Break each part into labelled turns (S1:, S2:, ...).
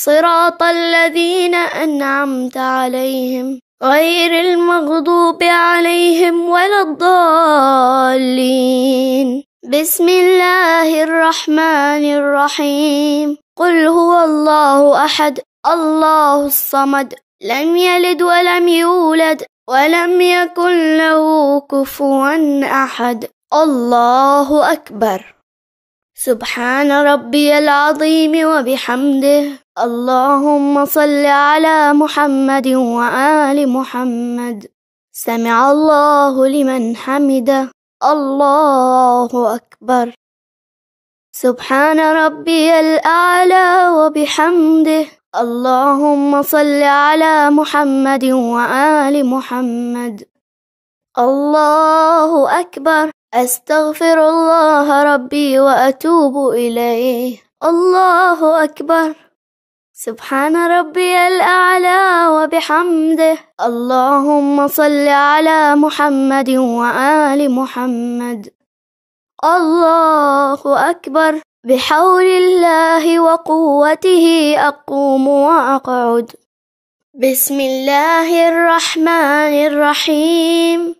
S1: صراط الذين أنعمت عليهم غير المغضوب عليهم ولا الضالين بسم الله الرحمن الرحيم قل هو الله أحد الله الصمد لم يلد ولم يولد ولم يكن له كفوا أحد الله أكبر سبحان ربي العظيم وبحمده اللهم صل على محمد وآل محمد سمع الله لمن حمده الله أكبر سبحان ربي الأعلى وبحمده اللهم صل على محمد وآل محمد الله أكبر أستغفر الله ربي وأتوب إليه الله أكبر سبحان ربي الأعلى وبحمده اللهم صل على محمد وآل محمد الله أكبر بحول الله وقوته أقوم وأقعد بسم الله الرحمن الرحيم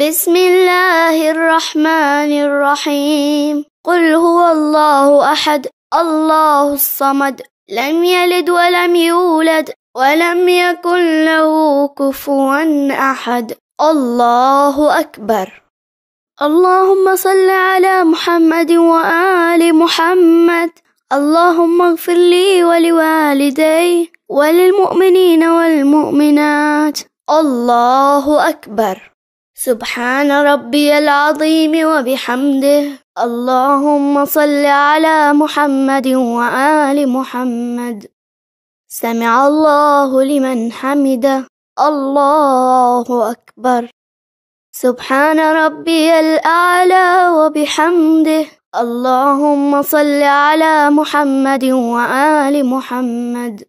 S1: بسم الله الرحمن الرحيم قل هو الله أحد الله الصمد لم يلد ولم يولد ولم يكن له كفوا أحد الله أكبر اللهم صل على محمد وآل محمد اللهم اغفر لي ولوالدي وللمؤمنين والمؤمنات الله أكبر سبحان ربي العظيم وبحمده اللهم صل على محمد وآل محمد سمع الله لمن حمده الله أكبر سبحان ربي الأعلى وبحمده اللهم صل على محمد وآل محمد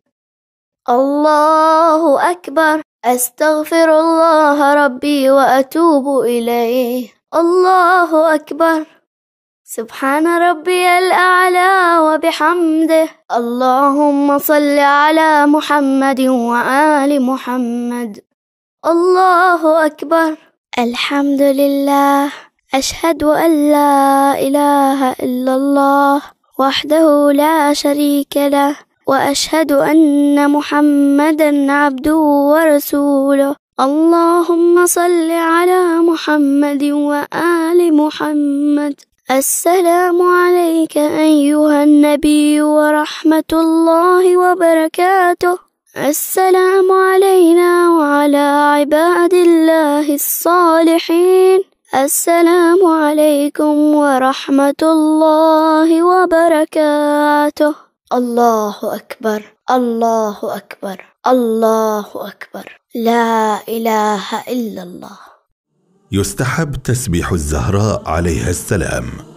S1: الله أكبر أستغفر الله ربي وأتوب إليه الله أكبر سبحان ربي الأعلى وبحمده اللهم صل على محمد وآل محمد الله أكبر الحمد لله أشهد أن لا إله إلا الله وحده لا شريك له واشهد ان محمدا عبده ورسوله اللهم صل على محمد وال محمد السلام عليك ايها النبي ورحمه الله وبركاته السلام علينا وعلى عباد الله الصالحين السلام عليكم ورحمه الله وبركاته الله أكبر الله أكبر الله أكبر لا إله إلا الله يستحب تسبيح الزهراء عليها السلام